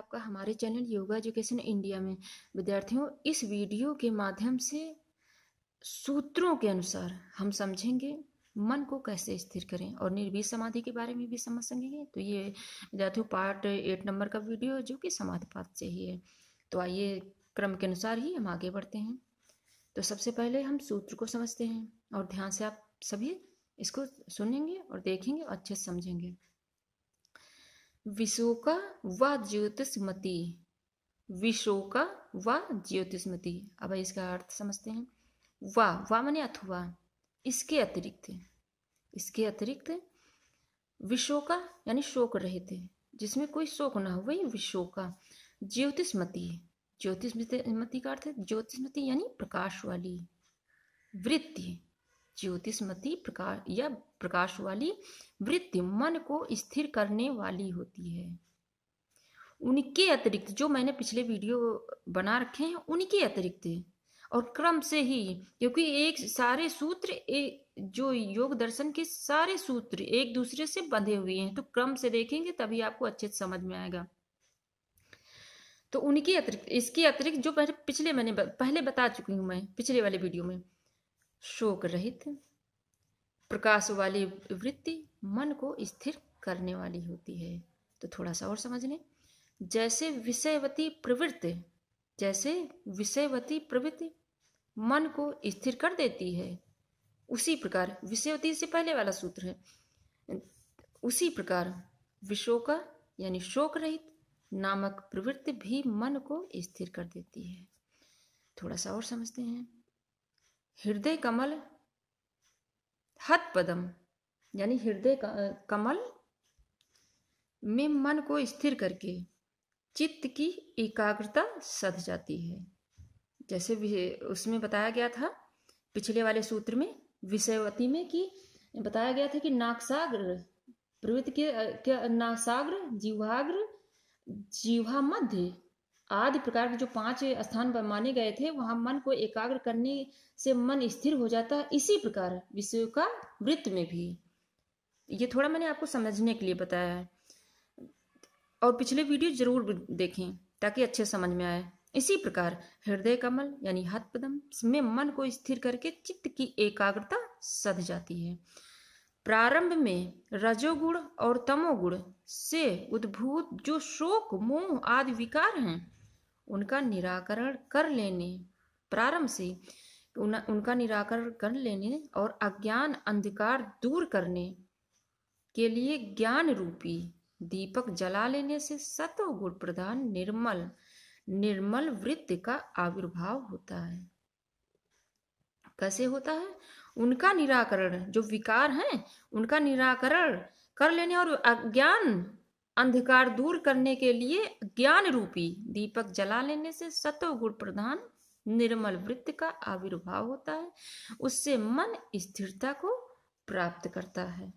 आपका हमारे channel yoga education India में विद्यार्थियों इस वीडियो के माध्यम से सूत्रों के अनुसार हम समझेंगे मन को कैसे स्थिर करें और निर्वीर समाधि के बारे में भी समझ सकेंगे तो ये विद्यार्थियों पार्ट एट नंबर का वीडियो है जो कि समाधि पाठ से ही है तो आइए क्रम के अनुसार ही हम आगे बढ़ते हैं तो सबसे पहले हम सूत्र को समझते हैं और ध्यान से आप सभी इसको सुनेंगे और देखेंगे और अच्छे से समझेंगे विशोका व ज्योतिषमती विशोका व ज्योतिषमती अब इसका अर्थ समझते हैं वा वा मैंने अथवा इसके अतिरिक्त इसके अतिरिक्त विशोका यानी शोक रहे थे जिसमें कोई शोक ना हो वही विशोका ज्योतिषमती ज्योतिषमती का अर्थ है ज्योतिषमती यानी प्रकाश वाली वृत्ति ज्योतिषमती प्रकाश या प्रकाश वाली वृत्ति मन को स्थिर करने वाली होती है उनके अतिरिक्त जो मैंने पिछले वीडियो बना रखे हैं उनके अतिरिक्त और क्रम से ही क्योंकि एक सारे सूत्र एक जो योग दर्शन के सारे सूत्र एक दूसरे से बंधे हुए हैं तो क्रम से देखेंगे तभी आपको अच्छे से समझ में आएगा तो उनके अतिरिक्त इसके अतिरिक्त जो पहले पिछले मैंने पहले बता चुकी हूं मैं पिछले वाले वीडियो में शोक रहित प्रकाश वाली वृत्ति मन को स्थिर करने वाली होती है तो थोड़ा सा और समझ लें जैसे विषयवती प्रवृत्ति जैसे विषयवती प्रवृत्ति मन को स्थिर कर देती है उसी प्रकार विषयवती से पहले वाला सूत्र है उसी प्रकार विशोका यानी शोक रहित नामक प्रवृत्ति भी मन को स्थिर कर देती है थोड़ा सा और समझते हैं हृदय कमल हत पदम यानी हृदय कमल में मन को स्थिर करके चित्त की एकाग्रता सध जाती है जैसे उसमें बताया गया था पिछले वाले सूत्र में विषयवती में कि बताया गया था कि नाकसाग्र प्रवृत्ति के, नागसाग्र जीवाग्र जीवा मध्य आदि प्रकार के जो पांच स्थान माने गए थे वहां मन को एकाग्र करने से मन स्थिर हो जाता है इसी प्रकार विषय का वृत्त में भी ये थोड़ा मैंने आपको समझने के लिए बताया है और पिछले वीडियो जरूर देखें ताकि अच्छे समझ में आए इसी प्रकार हृदय कमल यानी हथ पदम में मन को स्थिर करके चित्त की एकाग्रता सध जाती है प्रारंभ में रजोगुण और तमोगुण से उद्भूत जो शोक मोह आदि विकार हैं उनका निराकरण कर लेने प्रारंभ से उन, उनका निराकरण कर लेने और अज्ञान अंधकार दूर करने के लिए ज्ञान रूपी दीपक जला लेने से सतो गुण प्रधान निर्मल निर्मल वृत्ति का आविर्भाव होता है कैसे होता है उनका निराकरण जो विकार हैं उनका निराकरण कर लेने और अज्ञान अंधकार दूर करने के लिए ज्ञान रूपी दीपक जला लेने से गुण प्रधान निर्मल वृत्त का आविर्भाव होता है उससे मन स्थिरता को प्राप्त करता है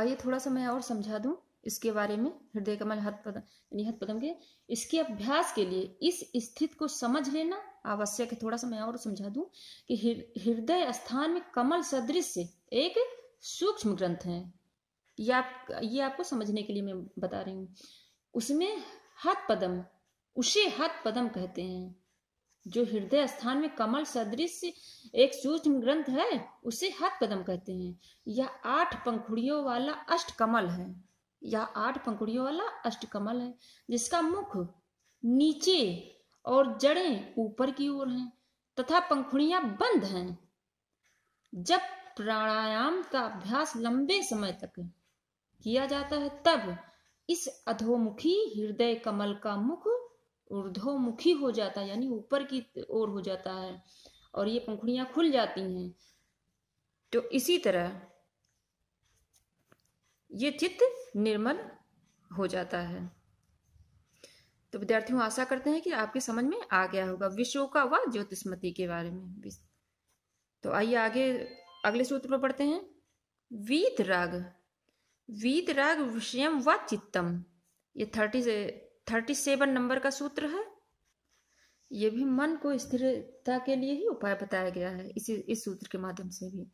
आइए थोड़ा सा मैं और समझा दूं इसके बारे में हृदय कमल हथ पदम हथ पदम के इसके अभ्यास के लिए इस स्थिति को समझ लेना आवश्यक है थोड़ा सा मैं और समझा दूं कि हृदय स्थान में कमल सदृश एक सूक्ष्म ग्रंथ है ये आप ये आपको समझने के लिए मैं बता रही हूँ उसमें हाथ पदम उसे हाथ पदम कहते हैं जो हृदय स्थान में कमल सदृश एक सूक्ष्म ग्रंथ है उसे हाथ पदम कहते हैं यह आठ पंखुड़ियों वाला अष्ट कमल है यह आठ पंखुड़ियों वाला अष्ट कमल है जिसका मुख नीचे और जड़ें ऊपर की ओर हैं तथा पंखुड़ियां बंद हैं जब प्राणायाम का अभ्यास लंबे समय तक किया जाता है तब इस अधोमुखी हृदय कमल का मुख ऊर्धोमुखी हो जाता है यानी ऊपर की ओर हो जाता है और ये पंखुड़ियां खुल जाती हैं तो इसी तरह ये चित्त निर्मल हो जाता है तो विद्यार्थियों आशा करते हैं कि आपके समझ में आ गया होगा विशोका व ज्योतिषमति के बारे में तो आइए आगे अगले सूत्र पर पढ़ते हैं वीत राग वीतराग विषय व चित्तम ये थर्टी से थर्टी सेवन नंबर का सूत्र है ये भी मन को स्थिरता के लिए ही उपाय बताया गया है इसी इस सूत्र के माध्यम से भी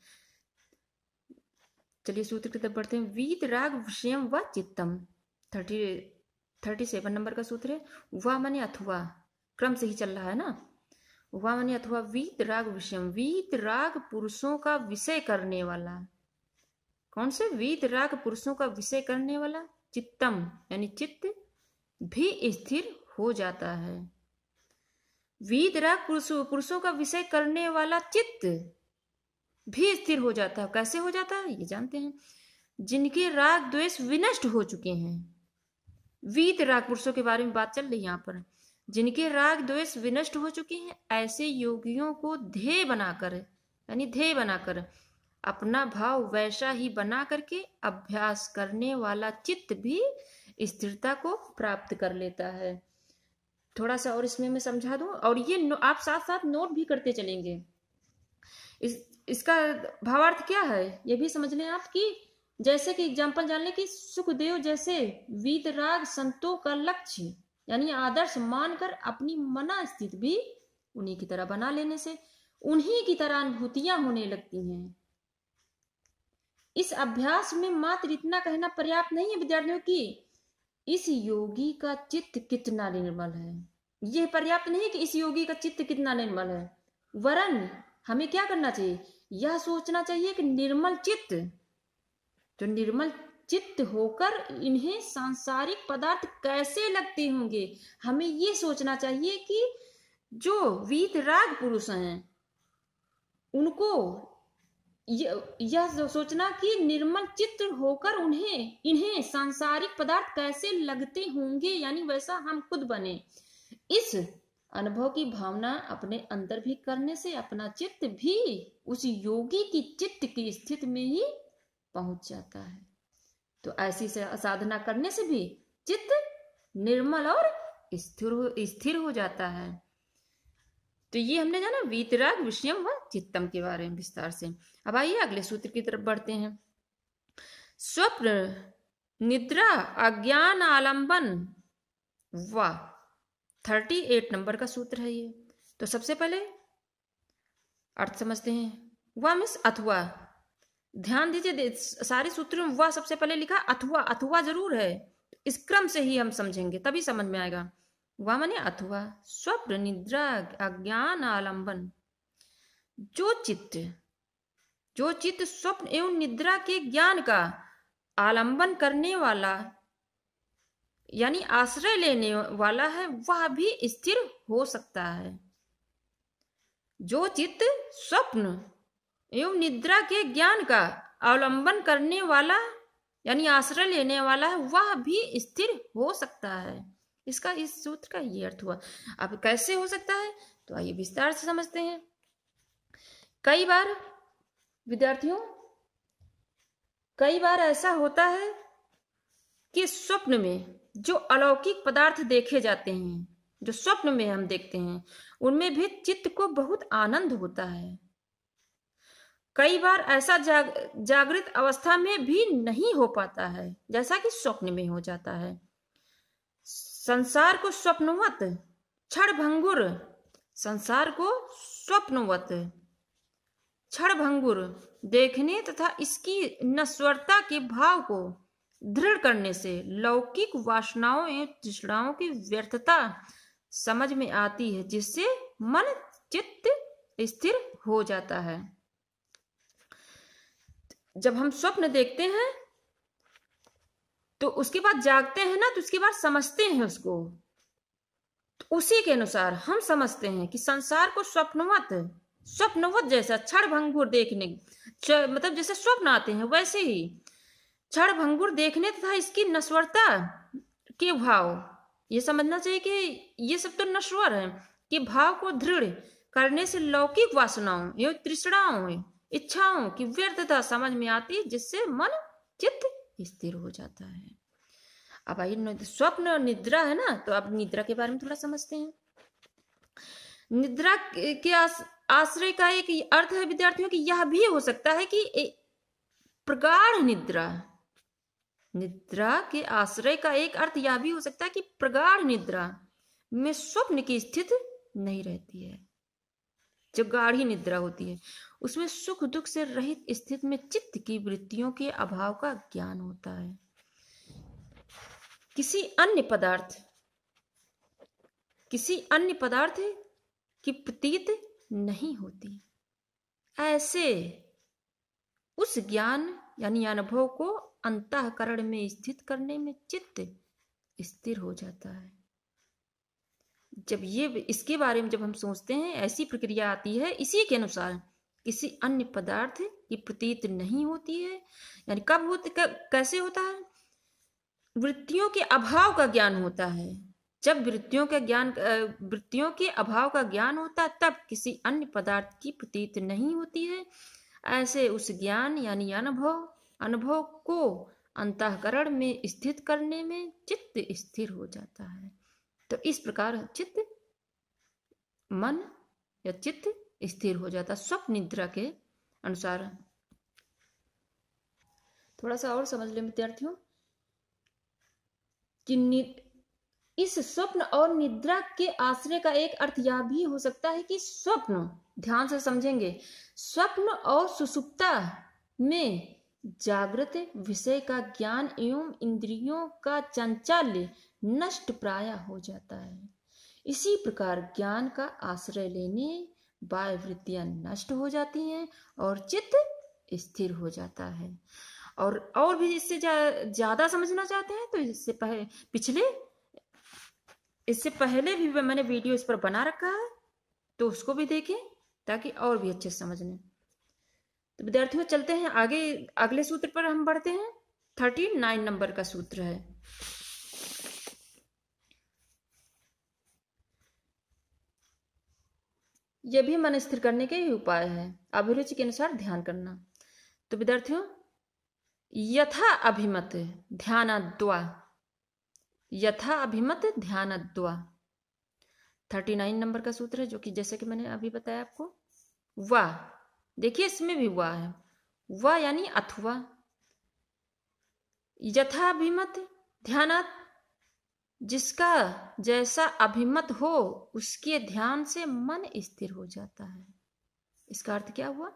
चलिए सूत्र की तरफ बढ़ते हैं वीत राग विषय व चित्तम थर्टी थर्टी सेवन नंबर का सूत्र है वा मन अथवा क्रम से ही चल रहा है ना वा मन अथवा वीत राग विषयम वीत राग पुरुषों का विषय करने वाला कौन से वीत राग पुरुषों का विषय करने वाला चित्तम यानी चित्त भी स्थिर हो जाता है वीत राग पुरुषों पुरुषों का विषय करने वाला चित्त भी स्थिर हो जाता है कैसे हो जाता है ये जानते हैं जिनके राग द्वेष विनष्ट हो चुके हैं वीत राग पुरुषों के बारे में बात चल रही यहाँ पर जिनके राग द्वेष विनष्ट हो चुके हैं ऐसे योगियों को ध्येय बनाकर यानी ध्येय बनाकर अपना भाव वैसा ही बना करके अभ्यास करने वाला चित्त भी स्थिरता को प्राप्त कर लेता है थोड़ा सा और इसमें मैं समझा दूं और ये आप साथ साथ नोट भी करते चलेंगे इस इसका भावार्थ क्या है ये भी समझ लें आप कि जैसे कि एग्जाम्पल जान लें कि सुखदेव जैसे वीत राग संतों का लक्ष्य यानी आदर्श मानकर अपनी मना स्थिति भी उन्हीं की तरह बना लेने से उन्हीं की तरह अनुभूतियां होने लगती हैं इस अभ्यास में मात्र इतना कहना पर्याप्त नहीं है विद्यार्थियों की इस योगी का चित्त कितना निर्मल है यह पर्याप्त नहीं कि इस योगी का चित्त कितना निर्मल है वरन हमें क्या करना चाहिए यह सोचना चाहिए कि निर्मल चित्त तो निर्मल चित्त होकर इन्हें सांसारिक पदार्थ कैसे लगते होंगे हमें ये सोचना चाहिए कि जो वीत राग पुरुष हैं उनको यह सोचना कि निर्मल चित्र होकर उन्हें इन्हें सांसारिक पदार्थ कैसे लगते होंगे यानी वैसा हम खुद बने इस अनुभव की भावना अपने अंदर भी करने से अपना चित्त भी उस योगी की चित्त की स्थिति में ही पहुंच जाता है तो ऐसी साधना करने से भी चित्त निर्मल और स्थिर हो, स्थिर हो जाता है तो ये हमने जाना वीतराग विषयम व चित्तम के बारे में विस्तार से अब आइए अगले सूत्र की तरफ बढ़ते हैं स्वप्न निद्रा अज्ञान आलंबन व थर्टी एट नंबर का सूत्र है ये तो सबसे पहले अर्थ समझते हैं वह मिस अथवा ध्यान दीजिए सारे सूत्रों में वह सबसे पहले लिखा अथवा अथवा जरूर है इस क्रम से ही हम समझेंगे तभी समझ में आएगा वमने अथवा स्वप्न निद्रा अज्ञान आलंबन जो चित्त जो चित्त स्वप्न एवं निद्रा के ज्ञान का आलंबन करने वाला यानी आश्रय लेने वाला है वह भी स्थिर हो सकता है जो चित्त स्वप्न एवं निद्रा के ज्ञान का अवलंबन करने वाला यानी आश्रय लेने वाला है वह भी स्थिर हो सकता है इसका इस सूत्र का ये अर्थ हुआ अब कैसे हो सकता है तो आइए विस्तार से समझते हैं कई बार विद्यार्थियों कई बार ऐसा होता है कि स्वप्न में जो अलौकिक पदार्थ देखे जाते हैं जो स्वप्न में हम देखते हैं उनमें भी चित्त को बहुत आनंद होता है कई बार ऐसा जाग, जागृत अवस्था में भी नहीं हो पाता है जैसा कि स्वप्न में हो जाता है संसार को स्वप्नवत क्षण भंगुर संसार को स्वप्नवत क्षण भंगुर देखने तथा इसकी नस्वरता के भाव को दृढ़ करने से लौकिक वासनाओं एवं तृष्णाओं की व्यर्थता समझ में आती है जिससे मन चित्त स्थिर हो जाता है जब हम स्वप्न देखते हैं तो उसके बाद जागते हैं ना तो उसके बाद समझते हैं उसको तो उसी के अनुसार हम समझते हैं कि संसार को स्वप्नवत स्वप्नवत जैसा क्षण भंगुर देखने मतलब जैसे स्वप्न आते हैं वैसे ही क्षण भंगुर देखने तथा इसकी नश्वरता के भाव ये समझना चाहिए कि ये सब तो नश्वर है कि भाव को दृढ़ करने से लौकिक वासनाओं एवं तृष्णाओं इच्छाओं की व्यर्थता समझ में आती जिससे मन चित्त स्थिर हो जाता है अब आइए स्वप्न और निद्रा है ना तो अब निद्रा के बारे में थोड़ा समझते हैं निद्रा के आश्रय का एक अर्थ है विद्यार्थियों कि यह भी हो सकता है कि प्रगाढ़ निद्रा निद्रा के आश्रय का एक अर्थ यह भी हो सकता है कि प्रगाढ़ निद्रा में स्वप्न की स्थिति नहीं रहती है जो गाढ़ी निद्रा होती है उसमें सुख दुख से रहित स्थिति में चित्त की वृत्तियों के अभाव का ज्ञान होता है किसी अन्य पदार्थ किसी अन्य पदार्थ की प्रतीत नहीं होती ऐसे उस ज्ञान यानी अनुभव को अंतकरण में स्थित करने में चित्त स्थिर हो जाता है जब ये इसके बारे में जब हम सोचते हैं ऐसी प्रक्रिया आती है इसी के अनुसार किसी अन्य पदार्थ की प्रतीत नहीं होती है यानी कब होते कब कैसे होता है वृत्तियों के अभाव का ज्ञान होता है जब वृत्तियों का ज्ञान वृत्तियों के अभाव का ज्ञान होता है तब किसी अन्य पदार्थ की प्रतीत नहीं होती है ऐसे उस ज्ञान यानी अनुभव अनुभव को अंतकरण में स्थित करने में चित्त स्थिर हो जाता है तो इस प्रकार चित्त मन या चित्त स्थिर हो जाता स्वप्न निद्रा के अनुसार थोड़ा सा और समझ ले विद्यार्थियों कि इस स्वप्न और निद्रा के आश्रय का एक अर्थ यह भी हो सकता है कि स्वप्न ध्यान से समझेंगे स्वप्न और सुसुप्ता में जागृत विषय का ज्ञान एवं इंद्रियों का चंचल्य नष्ट प्राय हो जाता है इसी प्रकार ज्ञान का आश्रय लेने बाय वृत्तियां नष्ट हो जाती हैं और चित्त स्थिर हो जाता है और और भी इससे ज्यादा जा, समझना चाहते हैं तो इससे पहले पिछले इससे पहले भी मैंने वीडियो इस पर बना रखा है तो उसको भी देखें ताकि और भी अच्छे समझ लें तो विद्यार्थियों चलते हैं आगे अगले सूत्र पर हम बढ़ते हैं थर्टी नाइन नंबर का सूत्र है यह भी मन स्थिर करने के ही उपाय है अभिरुचि के अनुसार ध्यान करना तो विद्यार्थियों यथा अभिमत द्वा यथा अभिमत द्वा थर्टी नाइन नंबर का सूत्र है जो कि जैसे कि मैंने अभी बताया आपको वाह देखिए इसमें भी वाह है वाह यानी अथवा यथाभिमत ध्यान जिसका जैसा अभिमत हो उसके ध्यान से मन स्थिर हो जाता है इसका अर्थ क्या हुआ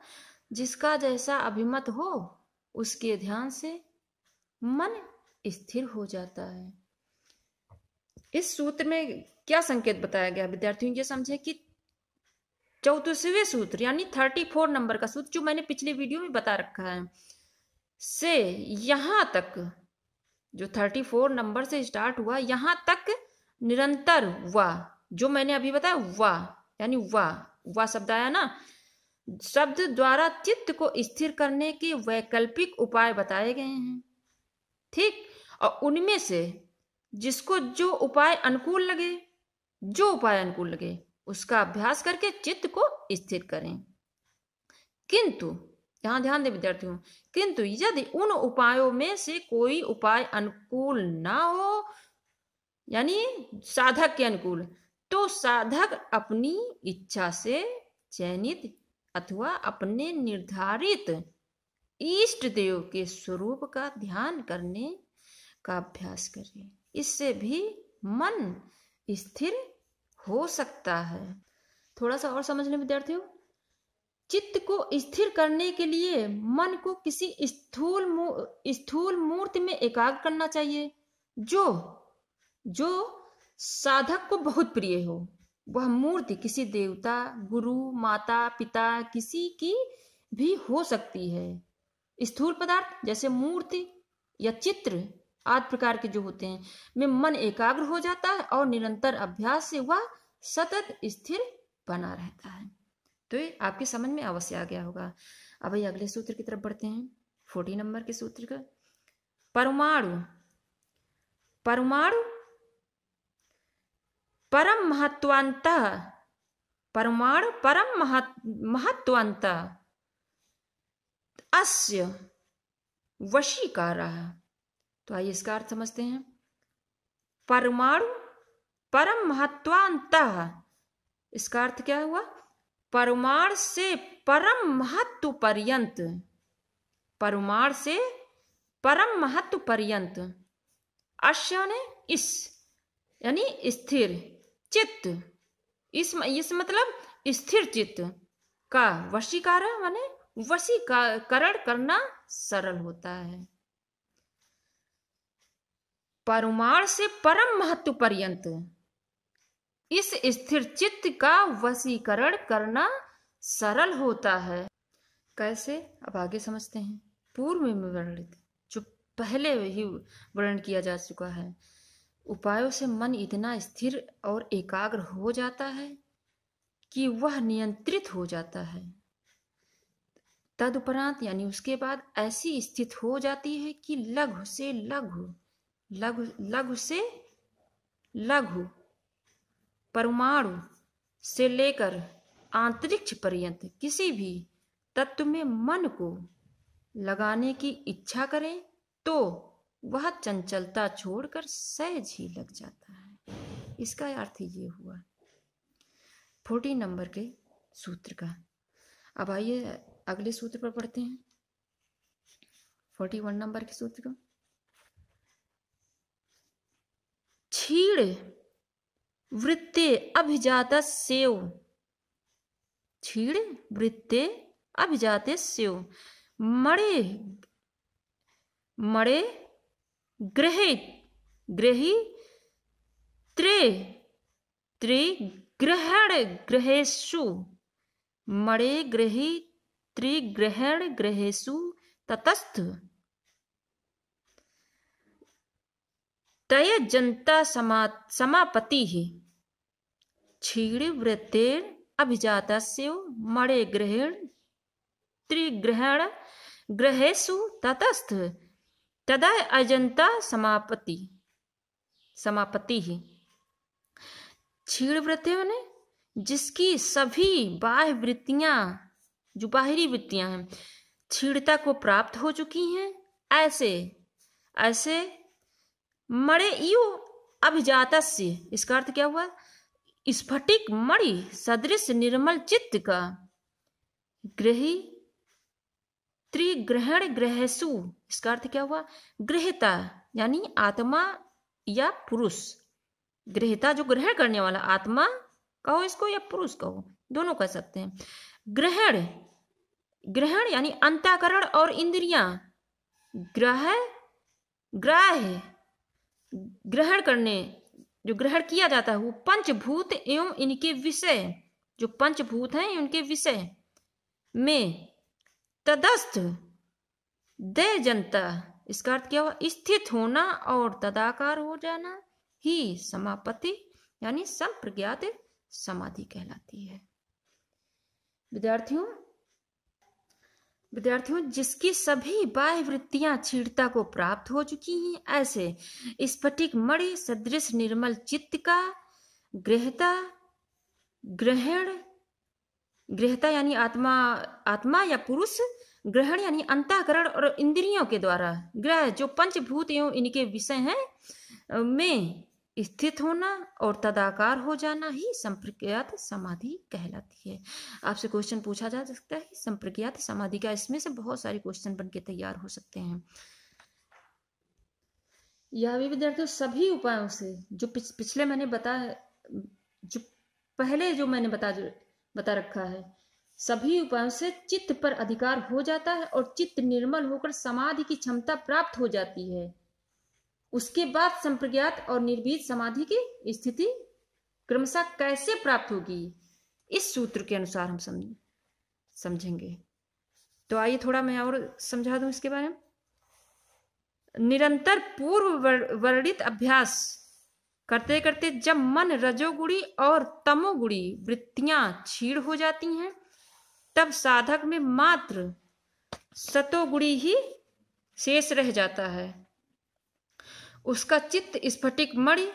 जिसका जैसा अभिमत हो उसके ध्यान से मन स्थिर हो जाता है इस सूत्र में क्या संकेत बताया गया विद्यार्थियों ये समझे कि चौतीसवें सूत्र यानी थर्टी फोर नंबर का सूत्र जो मैंने पिछले वीडियो में बता रखा है से यहां तक जो थर्टी फोर नंबर से स्टार्ट हुआ यहाँ तक निरंतर वा जो मैंने अभी बताया वा यानी वा वा शब्द आया ना शब्द द्वारा चित्त को स्थिर करने के वैकल्पिक उपाय बताए गए हैं ठीक और उनमें से जिसको जो उपाय अनुकूल लगे जो उपाय अनुकूल लगे उसका अभ्यास करके चित्त को स्थिर करें किंतु यहाँ ध्यान दे विद्यार्थियों किंतु यदि उन उपायों में से कोई उपाय अनुकूल ना हो यानी साधक के अनुकूल तो साधक अपनी इच्छा से चयनित अथवा अपने निर्धारित ईष्ट देव के स्वरूप का ध्यान करने का अभ्यास करें इससे भी मन स्थिर हो सकता है थोड़ा सा और समझ लें विद्यार्थियों चित्त को स्थिर करने के लिए मन को किसी स्थूल स्थूल मूर्ति में एकाग्र करना चाहिए जो जो साधक को बहुत प्रिय हो वह मूर्ति किसी देवता गुरु माता पिता किसी की भी हो सकती है स्थूल पदार्थ जैसे मूर्ति या चित्र आदि प्रकार के जो होते हैं में मन एकाग्र हो जाता है और निरंतर अभ्यास से वह सतत स्थिर बना रहता है तो ये आपके समझ में अवश्य आ गया होगा अब ये अगले सूत्र की तरफ बढ़ते हैं फोर्टी नंबर के सूत्र का परमाणु परमाणु परम महत्वांत परमाणु परम महत्वांत अस्य वशीकार तो आइए इसका अर्थ समझते हैं परमाणु परम महत्वांत इसका अर्थ क्या हुआ परमार से परम महत्व पर्यंत परमार से परम महत्व पर्यंत अश्य ने इस यानी स्थिर चित्त इस इस मतलब स्थिर चित्त का वशीकार माने वशीकरण करना सरल होता है परमार से परम महत्व पर्यंत इस स्थिर चित्त का वसीकरण करना सरल होता है कैसे अब आगे समझते हैं पूर्व में वर्णित जो पहले ही वर्णन किया जा चुका है उपायों से मन इतना स्थिर और एकाग्र हो जाता है कि वह नियंत्रित हो जाता है तदुपरांत यानी उसके बाद ऐसी स्थिति हो जाती है कि लघु से लघु लघु लघु से लघु परमाणु से लेकर अंतरिक्ष पर्यंत किसी भी तत्व में मन को लगाने की इच्छा करें तो वह चंचलता छोड़कर सहज ही लग जाता है इसका अर्थ ये हुआ फोर्टी नंबर के सूत्र का अब आइए अगले सूत्र पर पढ़ते हैं फोर्टी वन नंबर के सूत्र को छीड़ वृत्ते अभिजात सेव छीड़े वृत्ते अभिजाते सेव मड़े मड़े ग्रहे ग्रही त्रे ग्रहण ग्रहेशु मड़े ग्रही त्रिग्रहण ग्रहेशु ततस्थ तय जनता समा समापति ही क्षीणवृत्तेण अभिजात मणे ग्रहण त्रिग्रहण ग्रहेशु ततस्थ तदा अजंता समापति समापति ही क्षीणवृत्ति मैंने जिसकी सभी बाह्य वृत्तियां जो बाहरी वृत्तियां हैं क्षीणता को प्राप्त हो चुकी हैं ऐसे ऐसे मरे यो अभिजात इसका अर्थ क्या हुआ स्फटिक मणि सदृश निर्मल चित्त का ग्रही त्रिग्रहण ग्रहसु इसका अर्थ क्या हुआ ग्रहता यानी आत्मा या पुरुष ग्रहता जो ग्रहण करने वाला आत्मा कहो इसको या पुरुष कहो दोनों कह सकते हैं ग्रहण ग्रहण यानी अंताकरण और इंद्रिया ग्रह ग्राह ग्रहण करने जो ग्रहण किया जाता है वो पंचभूत एवं इनके विषय जो पंचभूत हैं उनके विषय में तदस्थ दय जनता इसका अर्थ क्या हुआ स्थित होना और तदाकार हो जाना ही समापति यानी संप्रज्ञात समाधि कहलाती है विद्यार्थियों विद्यार्थियों जिसकी सभी बाह्य वृत्तियां छीणता को प्राप्त हो चुकी हैं ऐसे स्फटिक मणि सदृश निर्मल चित्त का ग्रहता ग्रहण ग्रहता यानी आत्मा आत्मा या पुरुष ग्रहण यानी अंतःकरण और इंद्रियों के द्वारा ग्रह जो पंचभूत एवं इनके विषय हैं में स्थित होना और तदाकार हो जाना ही संप्रज्ञात समाधि कहलाती है आपसे क्वेश्चन पूछा जा सकता है संप्रज्ञात समाधि का इसमें से बहुत सारे क्वेश्चन बन के तैयार हो सकते हैं यह भी विद्यार्थियों सभी उपायों से जो पिछ, पिछले मैंने बता जो पहले जो मैंने बता बता रखा है सभी उपायों से चित्त पर अधिकार हो जाता है और चित्त निर्मल होकर समाधि की क्षमता प्राप्त हो जाती है उसके बाद संप्रज्ञात और निर्भीत समाधि की स्थिति क्रमशः कैसे प्राप्त होगी इस सूत्र के अनुसार हम समझ समझेंगे तो आइए थोड़ा मैं और समझा दूं इसके बारे में निरंतर पूर्व वर्णित अभ्यास करते करते जब मन रजोगुड़ी और तमोगुड़ी वृत्तियां छीड़ हो जाती हैं तब साधक में मात्र सतोगुड़ी ही शेष रह जाता है उसका चित्त स्फटिक मणि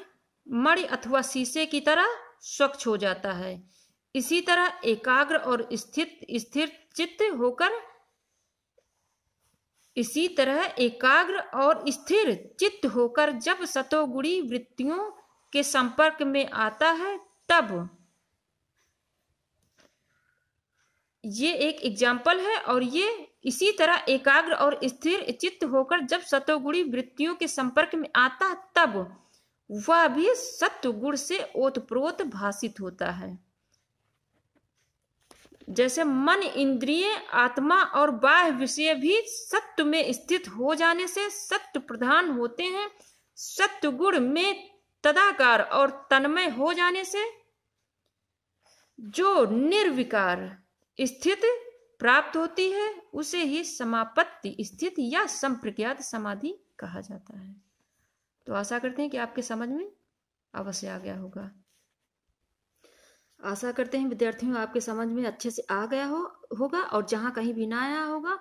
मणि अथवा शीशे की तरह स्वच्छ हो जाता है इसी तरह एकाग्र और स्थित स्थिर चित्त होकर इसी तरह एकाग्र और स्थिर चित्त होकर जब सतोगुणी वृत्तियों के संपर्क में आता है तब ये एक एग्जाम्पल है और ये इसी तरह एकाग्र और स्थिर चित्त होकर जब सतोगुणी वृत्तियों के संपर्क में आता तब वह भी सत्वगुण से ओतप्रोत भाषित होता है जैसे मन इंद्रिय आत्मा और बाह्य विषय भी सत्य में स्थित हो जाने से सत्य प्रधान होते हैं सत्य गुण में तदाकार और तन्मय हो जाने से जो निर्विकार स्थित प्राप्त होती है उसे ही समापत्ति स्थित या संप्रज्ञात समाधि कहा जाता है तो आशा करते हैं कि आपके समझ में अवश्य आ गया होगा आशा करते हैं विद्यार्थियों आपके समझ में अच्छे से आ गया हो होगा और जहां कहीं भी ना आया होगा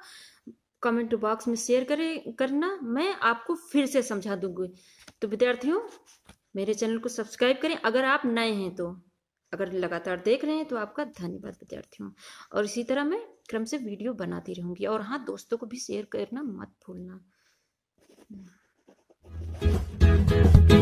कमेंट बॉक्स में शेयर करें करना मैं आपको फिर से समझा दूंगी तो विद्यार्थियों मेरे चैनल को सब्सक्राइब करें अगर आप नए हैं तो अगर लगातार देख रहे हैं तो आपका धन्यवाद विद्यार्थियों और इसी तरह मैं क्रम से वीडियो बनाती रहूंगी और हाँ दोस्तों को भी शेयर करना मत भूलना